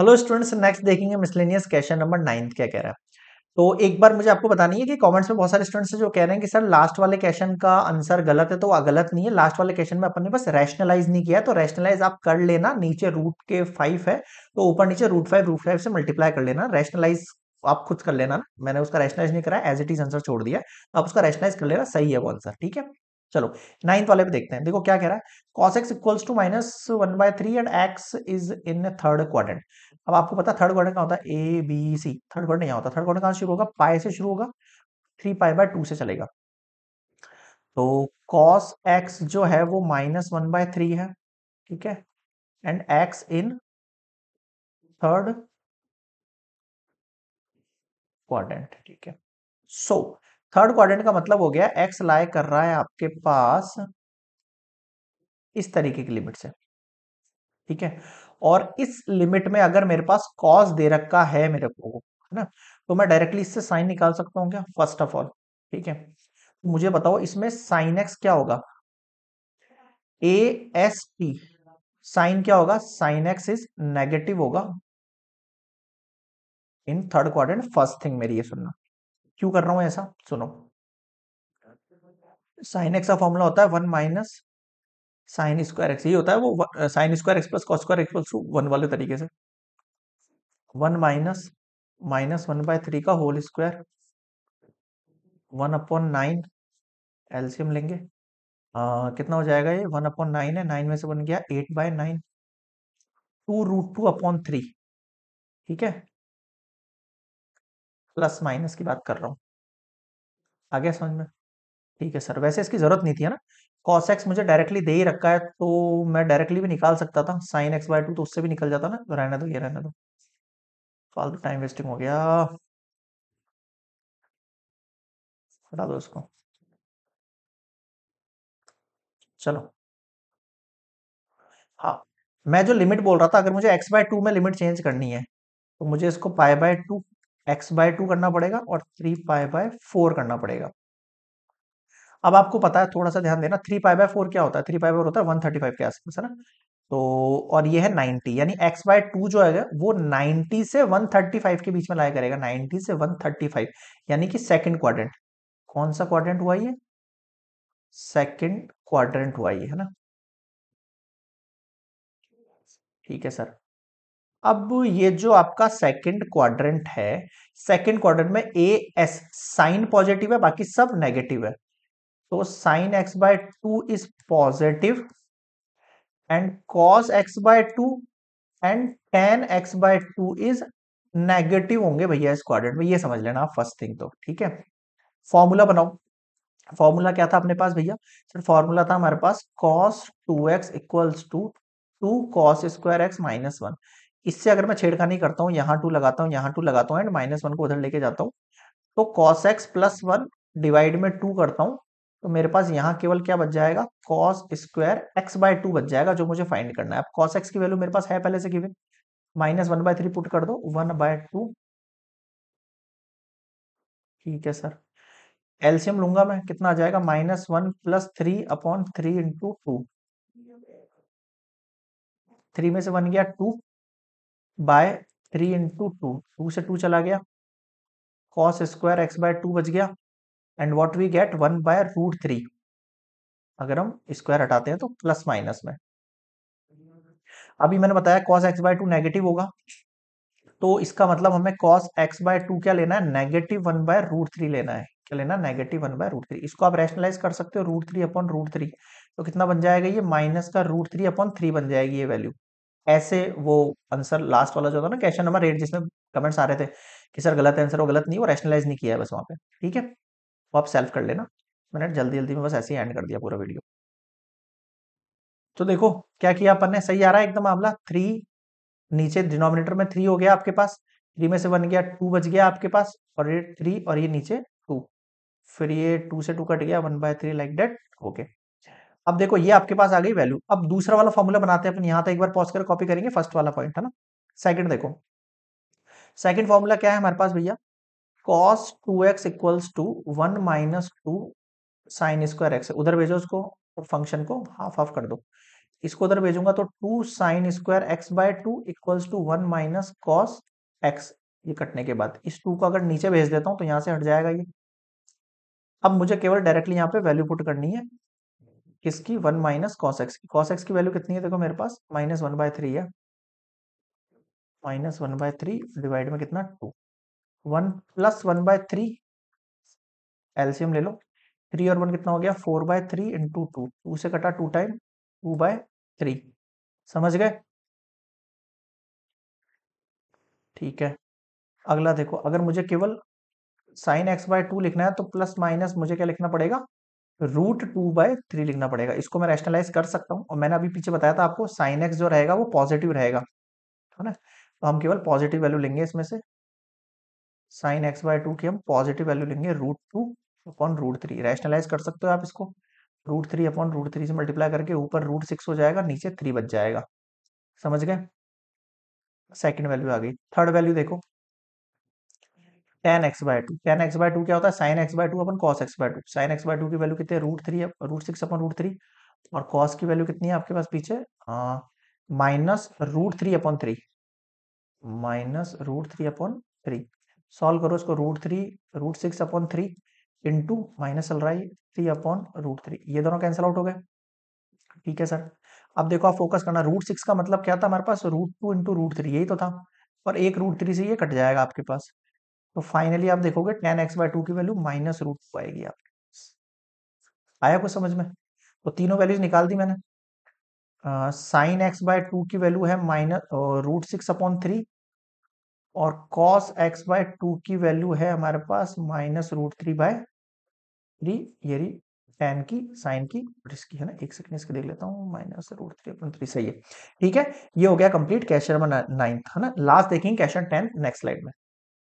hello students next देखेंगे miscellaneous question number ninth क्या कह रहा है तो एक बार मुझे आपको बतानी है कि कमेंट्स में बहुत सारे स्टूडेंट्स जो कह रहे हैं कि सर लास्ट वाले क्वेश्चन का आंसर गलत है तो गलत नहीं है लास्ट वाले क्वेश्चन में अपने बस रैशनलाइज नहीं किया तो रैशनलाइज आप कर लेना नीचे रूट के फाइव है तो ऊपर नीचे रूट फाइव रूट फाइव से मल्टीप्लाई कर लेना रैशनलाइज आप खुद कर लेना मैंने उसका रैशनलाइज नहीं करा एज इट इज आंसर छोड़ दिया आप उसका रैशनलाइज कर लेना सही है वो आंसर ठीक है चलो नाइन्थ वाले पे देखते हैं देखो क्या कह रहा है cos x equals to minus one by three and x is in third quadrant अब आपको पता थर्ड क्वाड्रेंट क्या होता है A B C third quadrant यहाँ होता है थर्ड क्वाड्रेंट कहाँ शुरू होगा पाई से शुरू होगा थ्री पाई बाय टू से चलेगा तो कॉस एक्स जो है वो माइनस वन बाय थ्री है ठीक है and x in third quadrant ठीक है सो so, थर्ड क्वाड्रेंट का मतलब हो गया एक्स लाई कर रहा है आपके पास इस तरीके की लिमिट से ठीक है और इस लिमिट में अगर मेरे पास कॉस दे रखा है मेरे को है ना तो मैं डायरेक्टली इससे साइन निकाल सकता हूं क्या फर्स्ट ऑफ ऑल ठीक है तो मुझे बताओ इसमें साइन एक्स क्या होगा ए एस टी साइन क्या होगा साइन एक्स इज नेगेटिव होगा in third quadrant first thing मेरी ये सुनना क्यों कर रहा हूं ऐसा सुनो साइन एक्स का फॉर्मूला होता है one minus sine square x ये होता है वो sine square x plus cos square x plus one वाले तरीके से one minus minus one by three का whole square one upon nine LCM लेंगे आ, कितना हो जाएगा ये वन अपॉन नाइन है नाइन में से बन गया eight by nine two root two upon three ठीक है प्लस माइनस की बात कर रहा हूँ आ गया समझ में ठीक है सर वैसे इसकी जरूरत नहीं थी है ना कॉस एक्स मुझे डायरेक्टली दे ही रखा है तो मैं डायरेक्टली भी निकाल सकता था साइन एक्स बाय टू तो उससे भी निकल जाता ना तो रहने दो ये रहने दो फालतू टाइम वेस्टिंग हो गया हटा दो इसको चलो हाँ मैं जो लिमिट बोल रहा था अगर मुझे एक्स बाय टू में लिमिट चेंज करनी है तो मुझे इसको pi by two x by two करना पड़ेगा और थ्री पाई बाय फोर करना पड़ेगा अब आपको पता है थोड़ा सा ध्यान देना थ्री पाई बाय फोर क्या होता है थ्री पाई बाय होता है वन थर्टी फाइव के आसपास है ना तो और ये है नाइनटी यानी एक्स बाय टू जो है वो नाइनटी से वन थर्टी फाइव के बीच में लाया करेगा नाइनटी से वन थर्टी फाइव यानी कि सेकेंड क्वाड्रेंट कौन सा क्वाड्रेंट हुआ ये सेकेंड क्वाड्रेंट हुआ ये है ना ठीक है सर अब ये जो आपका सेकंड क्वाड्रेंट है सेकंड क्वाड्रेंट में ए एस साइन पॉजिटिव है बाकी सब नेगेटिव है तो sine x by two is positive and cos x by two and tan x by two is negative होंगे भैया इस क्वाड्रेंट में ये समझ लेना आप फर्स्ट थिंग तो ठीक है फॉर्मूला बनाओ फॉर्मूला क्या था अपने पास भैया सर फॉर्मूला था हमारे पास cos two x equals to two cos square x minus one इससे अगर मैं छेड़खानी करता हूँ यहाँ टू लगाता हूँ यहाँ टू लगाता हूँ एंड माइनस वन को उधर लेके जाता हूँ तो cos x plus one divide में टू करता हूँ तो मेरे पास यहाँ केवल क्या बच जाएगा cos square x by two बच जाएगा जो मुझे फाइंड करना है अब कॉस एक्स की वैल्यू मेरे पास है पहले से given minus one by three put कर दो वन बाय टू ठीक है सर एल्सियम लूंगा मैं कितना आ जाएगा minus one plus three upon three into two three में से वन गया two by three into two two से टू चला गया cos square x by two बच गया and what we get one by root three अगर हम स्क्वायर हटाते हैं तो प्लस माइनस में अभी मैंने बताया cos x by two negative होगा तो इसका मतलब हमें कॉस एक्स बाय टू क्या लेना है negative one by root three लेना है क्या लेना negative one by root three इसको आप रैशनलाइज कर सकते हो root three upon root three तो कितना बन जाएगा ये माइनस का रूट थ्री अपॉन थ्री बन जाएगी ये वैल्यू ऐसे वो आंसर लास्ट वाला जो था ना क्वेश्चन नंबर एट जिसमें कमेंट्स आ रहे थे कि सर गलत आंसर वो गलत नहीं वो रैशनलाइज नहीं किया है बस वहाँ पे ठीक है वो आप सेल्फ कर लेना मैंने जल्दी जल्दी में बस ऐसे ही एंड कर दिया पूरा वीडियो तो देखो क्या किया अपन ने सही आ रहा है एकदम मामला थ्री नीचे डिनोमिनेटर में थ्री हो गया आपके पास थ्री में से वन गया टू बच गया आपके पास और ये थ्री और ये नीचे टू फिर ये टू से टू कट गया one by three like that okay अब देखो ये आपके पास आ गई वैल्यू अब दूसरा वाला फॉर्मूला बनाते हैं अपने यहां तक एक बार पॉज कर कॉपी करेंगे फर्स्ट वाला पॉइंट है ना सेकंड देखो सेकंड फॉर्मूला क्या है हमारे पास भैया cos two x equals to one minus two sine square x उधर भेजो उसको और फंक्शन को हाफ हाफ कर दो इसको उधर भेजूंगा तो two sine square x by two equals to one minus cos x ये कटने के बाद इस टू को अगर नीचे भेज देता हूं तो यहां से हट जाएगा ये अब मुझे केवल डायरेक्टली यहाँ पे वैल्यू पुट करनी है किसकी वन माइनस कॉस एक्स की कॉस एक्स की वैल्यू कितनी है देखो मेरे पास माइनस वन बाय थ्री है minus one by three divide में कितना two one plus one by three LCM ले लो थ्री और वन कितना हो गया four by three into two two से कटा two time two by three समझ गए ठीक है अगला देखो अगर मुझे केवल साइन एक्स बाय टू लिखना है तो प्लस माइनस मुझे क्या लिखना पड़ेगा रूट टू बाय थ्री लिखना पड़ेगा इसको मैं रैशनलाइज कर सकता हूँ और मैंने अभी पीछे बताया था आपको साइन एक्स जो रहेगा वो पॉजिटिव रहेगा है ना तो हम केवल पॉजिटिव वैल्यू लेंगे इसमें से साइन एक्स बाय टू की हम पॉजिटिव वैल्यू लेंगे root two upon root three rationalise कर सकते हो आप इसको root three upon root three से मल्टीप्लाई करके ऊपर रूट सिक्स हो जाएगा नीचे थ्री बच जाएगा समझ गए सेकेंड वैल्यू आ गई थर्ड वैल्यू देखो tan x by two tan x by two क्या होता है sine x by two upon cos x by two sine x by two की वैल्यू कितनी है root three root six upon root three और cos की value कितनी है आपके पास पीछे minus root three upon three minus root three upon three solve करो इसको root three root six upon three into minus चल रहा है थ्री अपॉन रूट थ्री ये दोनों कैंसिल आउट हो गए ठीक है सर अब देखो आप फोकस करना रूट सिक्स का मतलब क्या था हमारे पास root two into root three यही तो था पर एक रूट थ्री से ये कट जाएगा आपके पास तो फाइनली आप देखोगे टेन एक्स बाय टू की वैल्यू माइनस रूट टू आएगी आप आया कुछ समझ में तो तीनों वैल्यूज निकाल दी मैंने साइन एक्स बाय टू की वैल्यू है minus root six upon three और कॉस एक्स बाय टू की वैल्यू है हमारे पास minus root three by three ये टेन की साइन की इसकी है ना एक सेकंड इसके देख लेता हूँ minus root three upon three सही है ठीक है ये हो गया कंप्लीट कैशन नंबर नाइन्थ है ना लास्ट देखेंगे कैशन टेन नेक्स्ट स्लाइड में